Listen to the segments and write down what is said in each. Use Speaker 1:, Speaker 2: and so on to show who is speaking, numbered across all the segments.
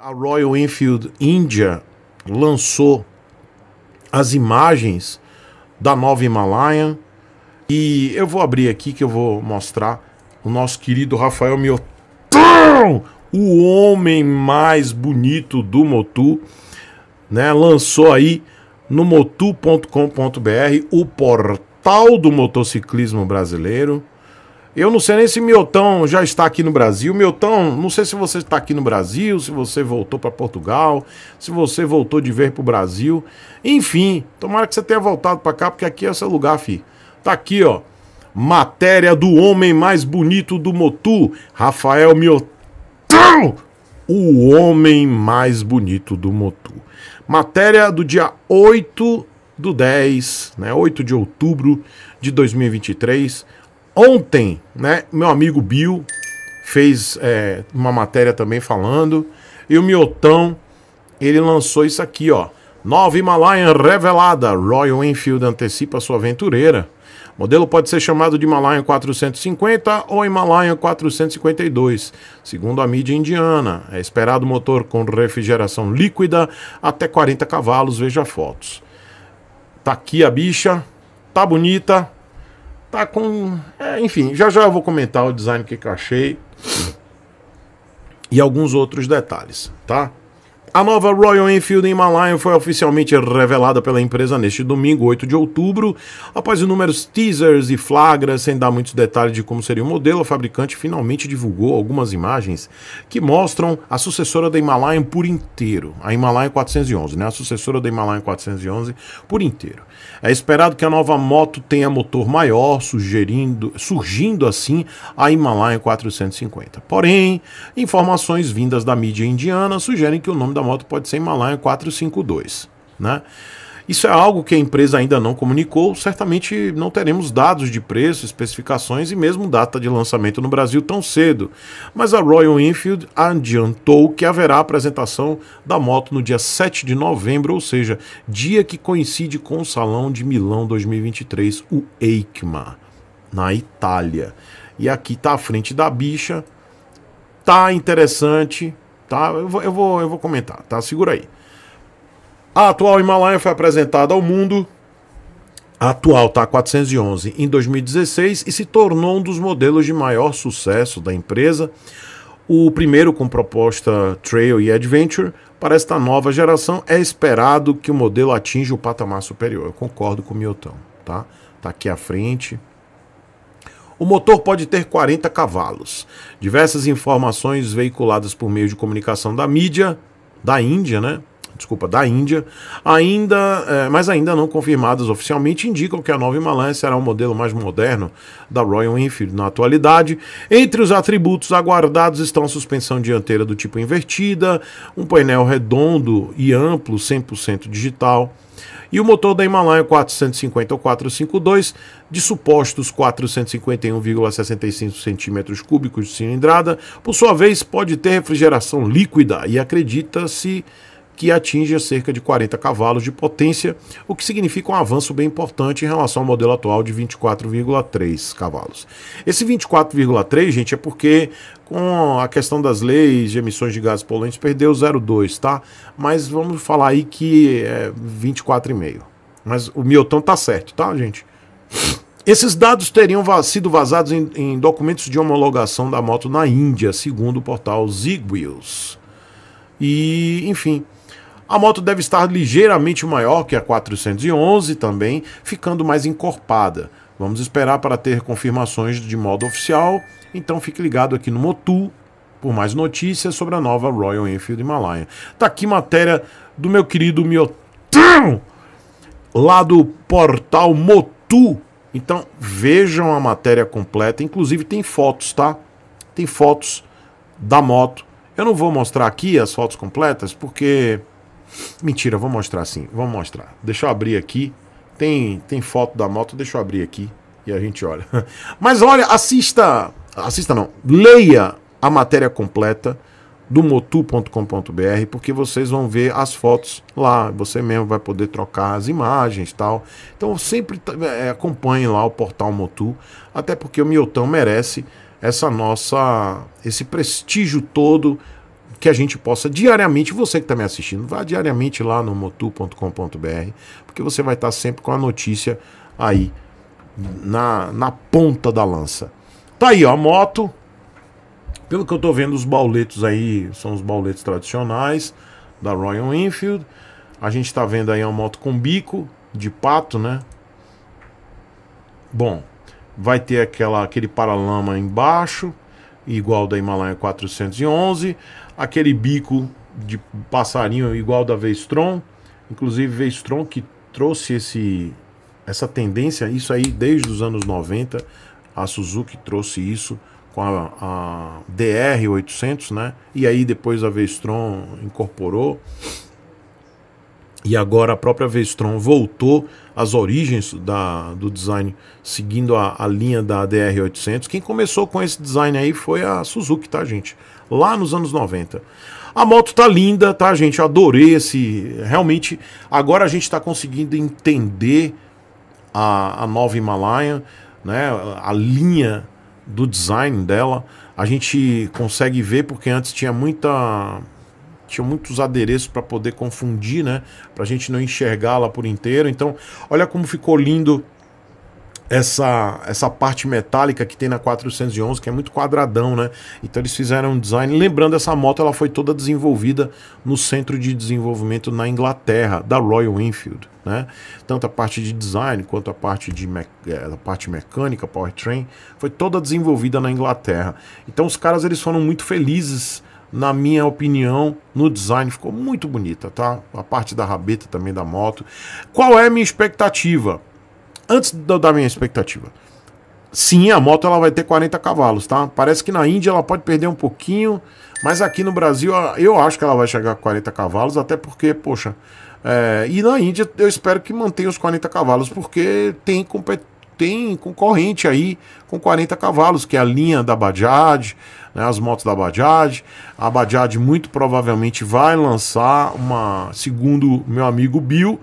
Speaker 1: a Royal Enfield India lançou as imagens da nova Himalayan. E eu vou abrir aqui que eu vou mostrar o nosso querido Rafael Miotão, o homem mais bonito do Motu, né? Lançou aí no motu.com.br o portal do motociclismo brasileiro. Eu não sei nem se Miltão já está aqui no Brasil. Miltão, não sei se você está aqui no Brasil, se você voltou para Portugal, se você voltou de ver para o Brasil. Enfim, tomara que você tenha voltado para cá, porque aqui é seu lugar, fi. Tá aqui, ó. Matéria do homem mais bonito do Motu, Rafael Miltão. O homem mais bonito do Motu. Matéria do dia 8 do 10, né? 8 de outubro de 2023. Ontem, né, meu amigo Bill fez é, uma matéria também falando. E o Miotão, ele lançou isso aqui, ó. Nova Himalayan revelada. Royal Enfield antecipa sua aventureira. O modelo pode ser chamado de Himalayan 450 ou Himalayan 452, segundo a mídia indiana. É esperado motor com refrigeração líquida até 40 cavalos, veja fotos. Tá aqui a bicha, tá bonita, tá com. É, enfim, já já eu vou comentar o design que eu achei e alguns outros detalhes, tá? A nova Royal Enfield Himalayan foi oficialmente revelada pela empresa neste domingo, 8 de outubro. Após inúmeros teasers e flagras, sem dar muitos detalhes de como seria o modelo, a fabricante finalmente divulgou algumas imagens que mostram a sucessora da Himalayan por inteiro, a Himalayan 411, né? A sucessora da Himalayan 411 por inteiro. É esperado que a nova moto tenha motor maior, sugerindo, surgindo assim a Himalayan 450. Porém, informações vindas da mídia indiana sugerem que o nome da moto pode ser Malaya 452, né? Isso é algo que a empresa ainda não comunicou, certamente não teremos dados de preço, especificações e mesmo data de lançamento no Brasil tão cedo. Mas a Royal Enfield adiantou que haverá apresentação da moto no dia 7 de novembro, ou seja, dia que coincide com o Salão de Milão 2023, o EICMA, na Itália. E aqui está a frente da bicha, tá interessante, tá? Eu vou, eu vou, eu vou comentar, tá? Segura aí. A atual Himalaia foi apresentada ao mundo. A atual está 411 em 2016 e se tornou um dos modelos de maior sucesso da empresa. O primeiro com proposta Trail e Adventure para esta nova geração é esperado que o modelo atinja o patamar superior. Eu concordo com o Milton, tá? Tá aqui à frente, o motor pode ter 40 cavalos. Diversas informações veiculadas por meio de comunicação da mídia, da Índia, né? Desculpa, da Índia, ainda, é, mas ainda não confirmadas oficialmente, indicam que a nova Himalaya será o modelo mais moderno da Royal Enfield na atualidade. Entre os atributos aguardados estão a suspensão dianteira do tipo invertida, um painel redondo e amplo 100% digital, e o motor da Himalaya 450 ou 452 de supostos 451,65 cm cúbicos de cilindrada, por sua vez pode ter refrigeração líquida e acredita-se que atinge cerca de 40 cavalos de potência, o que significa um avanço bem importante em relação ao modelo atual de 24,3 cavalos. Esse 24,3, gente, é porque com a questão das leis de emissões de gases poluentes perdeu 0,2, tá? Mas vamos falar aí que é 24,5. Mas o Milton tá certo, tá, gente? Esses dados teriam sido vazados em, em, documentos de homologação da moto na Índia, segundo o portal Zigwheels. E, enfim, a moto deve estar ligeiramente maior que a 411 também, ficando mais encorpada. Vamos esperar para ter confirmações de modo oficial, então fique ligado aqui no Motu por mais notícias sobre a nova Royal Enfield Himalaya. Tá aqui matéria do meu querido Miotão, lá do portal Motu. Então vejam a matéria completa, inclusive tem fotos, tá? Tem fotos da moto. Eu não vou mostrar aqui as fotos completas porque Mentira, vou mostrar sim. Vou mostrar. Deixa eu abrir aqui. Tem, tem foto da moto, deixa eu abrir aqui e a gente olha. Mas olha, assista. Assista não. Leia a matéria completa do motu.com.br, porque vocês vão ver as fotos lá, você mesmo vai poder trocar as imagens tal. Então sempre é, acompanhe lá o portal Motu, até porque o Milton merece essa nossa esse prestígio todo que a gente possa diariamente, você que está me assistindo, vá diariamente lá no motu.com.br, porque você vai estar tá sempre com a notícia aí na, na ponta da lança. Tá aí, ó, a moto. Pelo que eu tô vendo, os bauletos aí são os bauletos tradicionais da Royal Enfield. A gente tá vendo aí uma moto com bico de pato, né? Bom, vai ter aquela, aquele paralama embaixo, igual da Himalaya 411 aquele bico de passarinho igual da Vestron, inclusive Vestron que trouxe esse essa tendência, isso aí desde os anos 90, a Suzuki trouxe isso com a, a DR800, né? E aí depois a Vestron incorporou. E agora a própria Vestron voltou as origens da, do design seguindo a, a linha da DR800. Quem começou com esse design aí foi a Suzuki, tá, gente? Lá nos anos 90. A moto tá linda, tá, gente? Eu adorei esse. Realmente, agora a gente está conseguindo entender a, a nova Himalaia, né? A linha do design dela. A gente consegue ver porque antes tinha muita tinha muitos adereços para poder confundir, né? Para a gente não enxergá-la por inteiro. Então, olha como ficou lindo essa, essa parte metálica que tem na 411, que é muito quadradão, né? Então eles fizeram um design. Lembrando, essa moto ela foi toda desenvolvida no centro de desenvolvimento na Inglaterra, da Royal Enfield, né? Tanto a parte de design quanto a parte, de me... É, a parte mecânica, powertrain, foi toda desenvolvida na Inglaterra. Então os caras eles foram muito felizes na minha opinião, no design ficou muito bonita, tá? A parte da rabeta também da moto. Qual é a minha expectativa? Antes da minha expectativa. Sim, a moto ela vai ter 40 cavalos, tá? Parece que na Índia ela pode perder um pouquinho, mas aqui no Brasil eu acho que ela vai chegar a 40 cavalos, até porque, poxa, é... e na Índia eu espero que mantenha os 40 cavalos, porque tem tem concorrente aí com 40 cavalos, que é a linha da Bajaj, né, as motos da Bajaj. A Bajaj muito provavelmente vai lançar uma, segundo meu amigo Bill,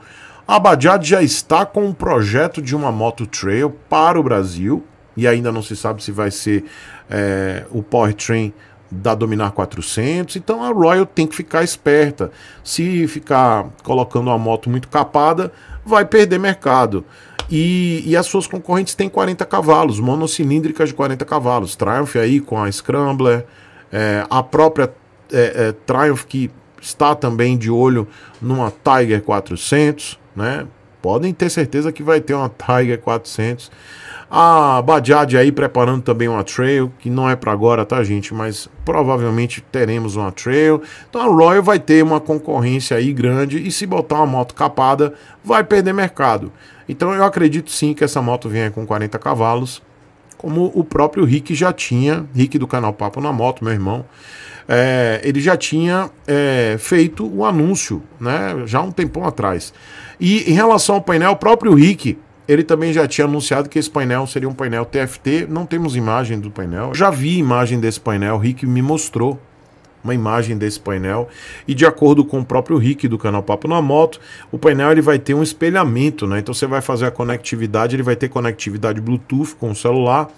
Speaker 1: a Bajaj já está com um projeto de uma moto trail para o Brasil e ainda não se sabe se vai ser é, o powertrain da Dominar 400. Então a Royal tem que ficar esperta. Se ficar colocando uma moto muito capada, vai perder mercado. E, e, as suas concorrentes têm 40 cavalos, monocilíndricas de 40 cavalos. Triumph aí com a Scrambler, é, a própria é, é, Triumph que está também de olho numa Tiger 400, né? Podem ter certeza que vai ter uma Tiger 400 a Bajaj aí preparando também uma trail, que não é para agora, tá, gente? Mas provavelmente teremos uma trail. Então a Royal vai ter uma concorrência aí grande e se botar uma moto capada, vai perder mercado. Então eu acredito sim que essa moto venha com 40 cavalos, como o próprio Rick já tinha, Rick do canal Papo na Moto, meu irmão, é, ele já tinha é, feito o um anúncio, né, já um tempão atrás. E em relação ao painel, o próprio Rick ele também já tinha anunciado que esse painel seria um painel TFT. Não temos imagem do painel. Já vi imagem desse painel, o Rick me mostrou uma imagem desse painel. E de acordo com o próprio Rick do canal Papo na Moto, o painel ele vai ter um espelhamento, né? Então você vai fazer a conectividade, ele vai ter conectividade Bluetooth com o celular.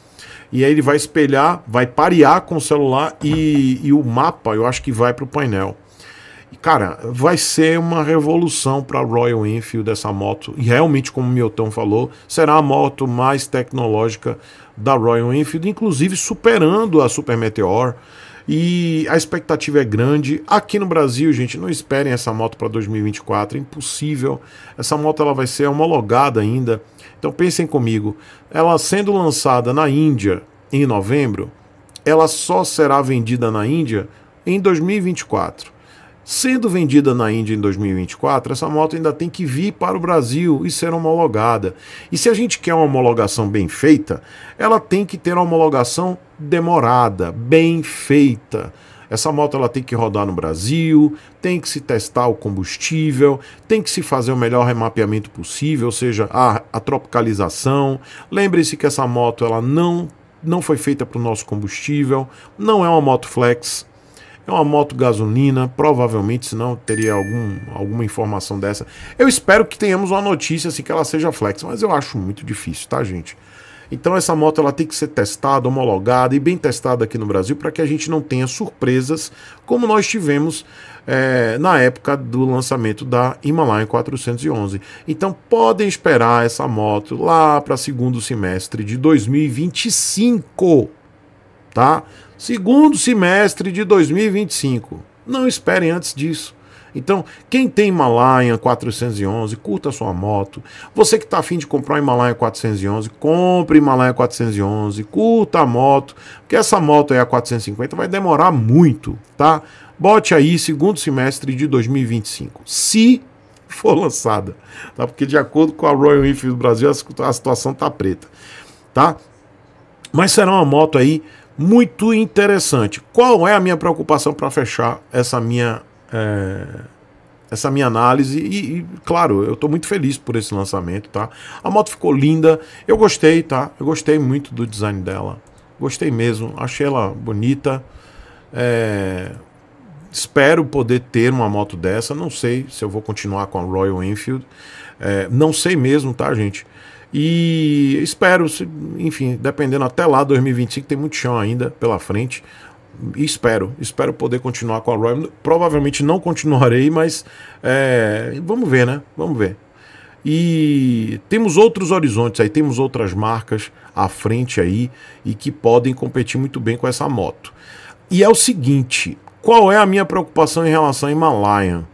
Speaker 1: E aí ele vai espelhar, vai parear com o celular e, e o mapa, eu acho que vai para o painel. E, cara, vai ser uma revolução para Royal Enfield essa moto. E realmente, como o Milton falou, será a moto mais tecnológica da Royal Enfield, inclusive superando a Super Meteor. E a expectativa é grande. Aqui no Brasil, gente, não esperem essa moto para 2024, é impossível. Essa moto ela vai ser homologada ainda. Então pensem comigo, ela sendo lançada na Índia em novembro, ela só será vendida na Índia em 2024. Sendo vendida na Índia em 2024, essa moto ainda tem que vir para o Brasil e ser homologada. E se a gente quer uma homologação bem feita, ela tem que ter uma homologação demorada, bem feita. Essa moto ela tem que rodar no Brasil, tem que se testar o combustível, tem que se fazer o melhor remapeamento possível, ou seja, a, a tropicalização. Lembre-se que essa moto ela não não foi feita para o nosso combustível, não é uma moto flex, é uma moto gasolina, provavelmente, senão teria algum, alguma informação dessa. Eu espero que tenhamos uma notícia assim que ela seja flex, mas eu acho muito difícil, tá, gente? Então essa moto ela tem que ser testada, homologada e bem testada aqui no Brasil para que a gente não tenha surpresas como nós tivemos é, na época do lançamento da Himalaia 411. Então podem esperar essa moto lá para segundo semestre de 2025, tá? segundo semestre de 2025. Não esperem antes disso. Então, quem tem Himalaia 411, curta sua moto. Você que está afim de comprar um Himalaia 411, compre Himalaia 411, curta a moto, porque essa moto aí, a 450, vai demorar muito, tá? Bote aí segundo semestre de 2025, se for lançada, tá? Porque de acordo com a Royal Enfield Brasil, a situação tá preta, tá? Mas será uma moto aí muito interessante. Qual é a minha preocupação para fechar essa minha, é, essa minha análise? E, e claro, eu estou muito feliz por esse lançamento, tá? A moto ficou linda, eu gostei, tá? Eu gostei muito do design dela, gostei mesmo, achei ela bonita. É, espero poder ter uma moto dessa. Não sei se eu vou continuar com a Royal Enfield. É, não sei mesmo, tá, gente? E espero, enfim, dependendo até lá, 2025 tem muito chão ainda pela frente. E espero, espero poder continuar com a Royal. Provavelmente não continuarei, mas é, vamos ver, né? Vamos ver. E temos outros horizontes aí, temos outras marcas à frente aí e que podem competir muito bem com essa moto. E é o seguinte, qual é a minha preocupação em relação à Himalayan?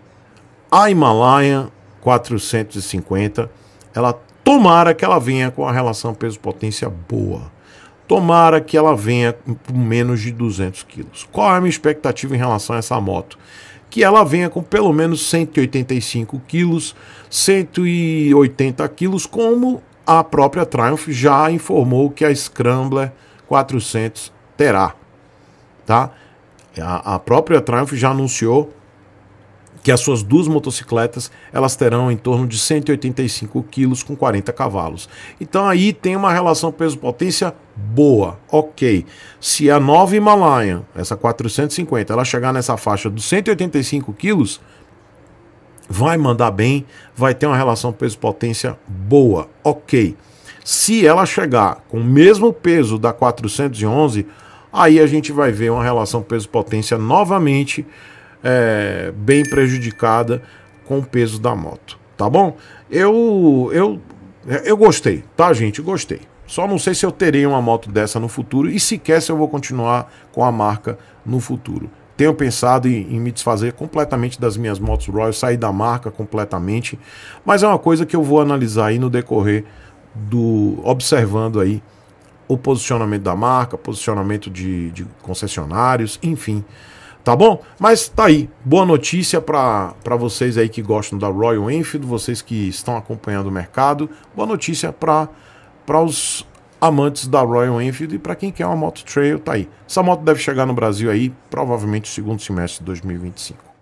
Speaker 1: A Himalayan 450, ela Tomara que ela venha com a relação peso-potência boa. Tomara que ela venha com menos de 200 quilos. Qual é a minha expectativa em relação a essa moto? Que ela venha com pelo menos 185 quilos, 180 quilos, como a própria Triumph já informou que a Scrambler 400 terá. Tá? A, a própria Triumph já anunciou que as suas duas motocicletas elas terão em torno de 185 kg com 40 cavalos. Então aí tem uma relação peso-potência boa, ok. Se a nova Himalayan, essa 450, ela chegar nessa faixa dos 185 kg, vai mandar bem, vai ter uma relação peso-potência boa, ok. Se ela chegar com o mesmo peso da 411, aí a gente vai ver uma relação peso-potência novamente é, bem prejudicada com o peso da moto, tá bom? Eu, eu, eu gostei, tá, gente? Gostei. Só não sei se eu terei uma moto dessa no futuro e sequer se eu vou continuar com a marca no futuro. Tenho pensado em, em me desfazer completamente das minhas motos Royal, sair da marca completamente, mas é uma coisa que eu vou analisar aí no decorrer do observando aí o posicionamento da marca, posicionamento de, de concessionários, enfim. Tá bom? Mas tá aí. Boa notícia para vocês aí que gostam da Royal Enfield, vocês que estão acompanhando o mercado. Boa notícia para os amantes da Royal Enfield e para quem quer uma moto trail, tá aí. Essa moto deve chegar no Brasil aí, provavelmente no segundo semestre de 2025.